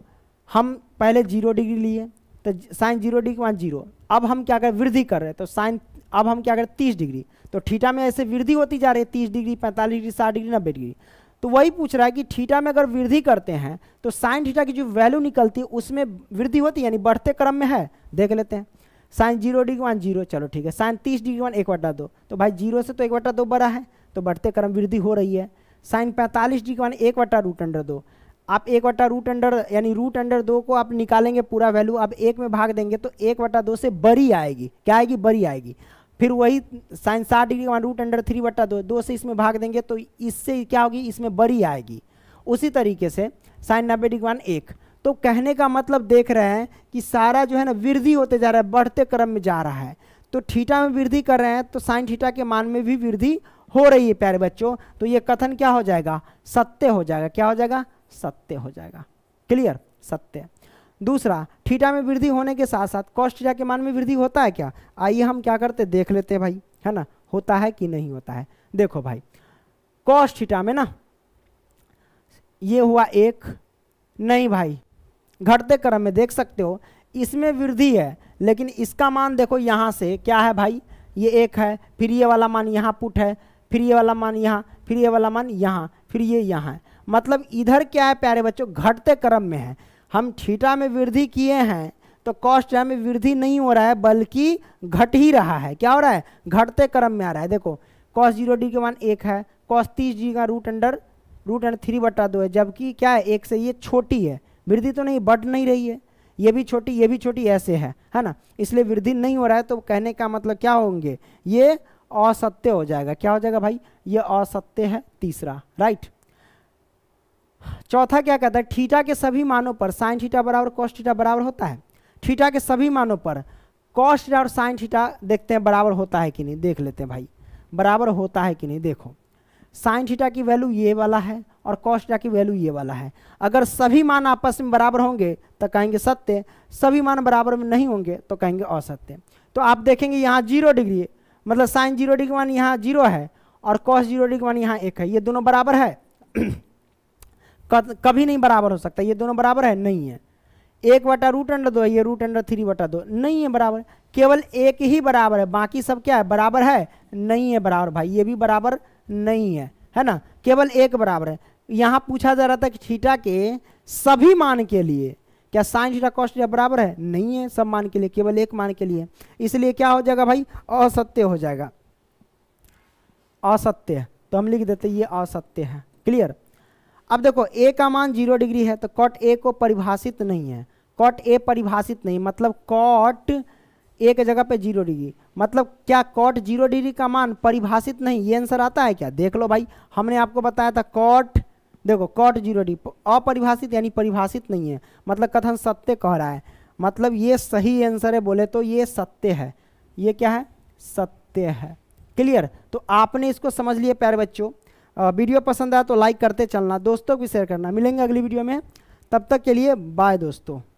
हम पहले जीरो डिग्री लिए तो साइन जीरो डिग्री मान जीरो अब हम क्या करें वृद्धि कर रहे हैं तो साइन अब हम क्या करें तीस डिग्री तो ठीटा में ऐसे वृद्धि होती जा रही है तीस डिग्री पैंतालीस डिग्री साठ डिग्री नब्बे डिग्री तो वही पूछ रहा है कि थीटा में अगर वृद्धि करते हैं तो साइन थीटा की जो वैल्यू निकलती है उसमें वृद्धि होती है यानी बढ़ते क्रम में है देख लेते हैं sine zero degree one zero चलो ठीक है साइन तीस डिग्री वन एक बटा दो तो भाई जीरो से तो एक बटा दो बड़ा है तो बढ़ते क्रम वृद्धि हो रही है साइन पैंतालीस डिग्री वन एक बटा रूट अंडर दो आप एक बटा रूट अंडर यानी रूट अंडर दो को आप निकालेंगे पूरा वैल्यू आप एक में भाग देंगे तो एक बटा दो से बड़ी आएगी क्या आएगी बड़ी आएगी फिर वही साइन साठ डिग्री का रूट अंडर थ्री बट्टा दो दो से इसमें भाग देंगे तो इससे क्या होगी इसमें बड़ी आएगी उसी तरीके से साइन नब्बे डिग्री वन एक तो कहने का मतलब देख रहे हैं कि सारा जो है ना वृद्धि होते जा रहा है बढ़ते क्रम में जा रहा है तो ठीटा में वृद्धि कर रहे हैं तो साइन ठीटा के मान में भी वृद्धि हो रही है प्यारे बच्चों तो ये कथन क्या हो जाएगा सत्य हो जाएगा क्या हो जाएगा सत्य हो जाएगा क्लियर सत्य दूसरा थीटा में वृद्धि होने के साथ साथ कॉस्ट थीटा के मान में वृद्धि होता है क्या आइए हम क्या करते देख लेते हैं भाई है ना होता है कि नहीं होता है देखो भाई कॉस्ट थीटा में ना ये हुआ एक नहीं भाई घटते क्रम में देख सकते हो इसमें वृद्धि है लेकिन इसका मान देखो यहाँ से क्या है भाई ये एक है फिर ये वाला मान यहाँ पुट है फिर ये वाला मान यहाँ फिर ये वाला मान यहाँ फिर ये यहाँ है मतलब इधर क्या है प्यारे बच्चों घटते क्रम में है हम थीटा में वृद्धि किए हैं तो कॉस्ट में वृद्धि नहीं हो रहा है बल्कि घट ही रहा है क्या हो रहा है घटते क्रम में आ रहा है देखो कॉस्ट जीरो डी के मान एक है कॉस्ट तीस डी का root under root under three बटा दो है जबकि क्या है एक से ये छोटी है वृद्धि तो नहीं बढ़ नहीं रही है ये भी छोटी ये भी छोटी ऐसे है है ना इसलिए वृद्धि नहीं हो रहा है तो कहने का मतलब क्या होंगे ये असत्य हो जाएगा क्या हो जाएगा भाई ये असत्य है तीसरा राइट चौथा क्या कहता है ठीटा के सभी मानों पर साइन ठीटा बराबर कॉस्ट ठीटा बराबर होता है ठीटा के सभी मानों पर कॉस्ट और साइन ठीटा देखते हैं बराबर होता है कि नहीं देख लेते हैं भाई बराबर होता है कि नहीं देखो साइन ठीटा की वैल्यू ये वाला है और कॉस्टा की वैल्यू ये वाला है अगर सभी मान आपस में बराबर होंगे तो कहेंगे सत्य सभी मान बराबर में नहीं होंगे तो कहेंगे असत्य तो आप देखेंगे यहाँ जीरो डिग्री मतलब साइन जीरो डिग्री मान यहाँ जीरो है और कॉस जीरो डिग्री मान यहाँ एक है ये दोनों बराबर है कभी नहीं बराबर हो सकता ये दोनों बराबर है नहीं है एक बटा रूट अंडर दो है ये रूट अंडर थ्री बटा दो नहीं है बराबर केवल एक ही बराबर है बाकी सब क्या है बराबर है नहीं है बराबर भाई ये भी बराबर नहीं है है ना केवल एक बराबर है यहाँ पूछा जा रहा था कि छीटा के सभी मान के लिए क्या साइन थीटा कॉस्ट बराबर है नहीं है सब मान के लिए केवल एक मान के लिए इसलिए क्या हो जाएगा भाई असत्य हो जाएगा असत्य तो हम लिख देते ये असत्य है क्लियर अब देखो ए का मान जीरो डिग्री है तो कॉट ए को परिभाषित नहीं है कॉट ए परिभाषित नहीं मतलब कॉट ए के जगह पे जीरो डिग्री मतलब क्या कॉट जीरो डिग्री का मान परिभाषित नहीं ये आंसर आता है क्या देख लो भाई हमने आपको बताया था कॉट देखो कॉट जीरो डिग्री अपरिभाषित यानी परिभाषित नहीं है मतलब कथन सत्य कह रहा है मतलब ये सही आंसर है बोले तो ये सत्य है ये क्या है सत्य है क्लियर तो आपने इसको समझ लिए प्यारे बच्चों वीडियो पसंद आया तो लाइक करते चलना दोस्तों को भी शेयर करना मिलेंगे अगली वीडियो में तब तक के लिए बाय दोस्तों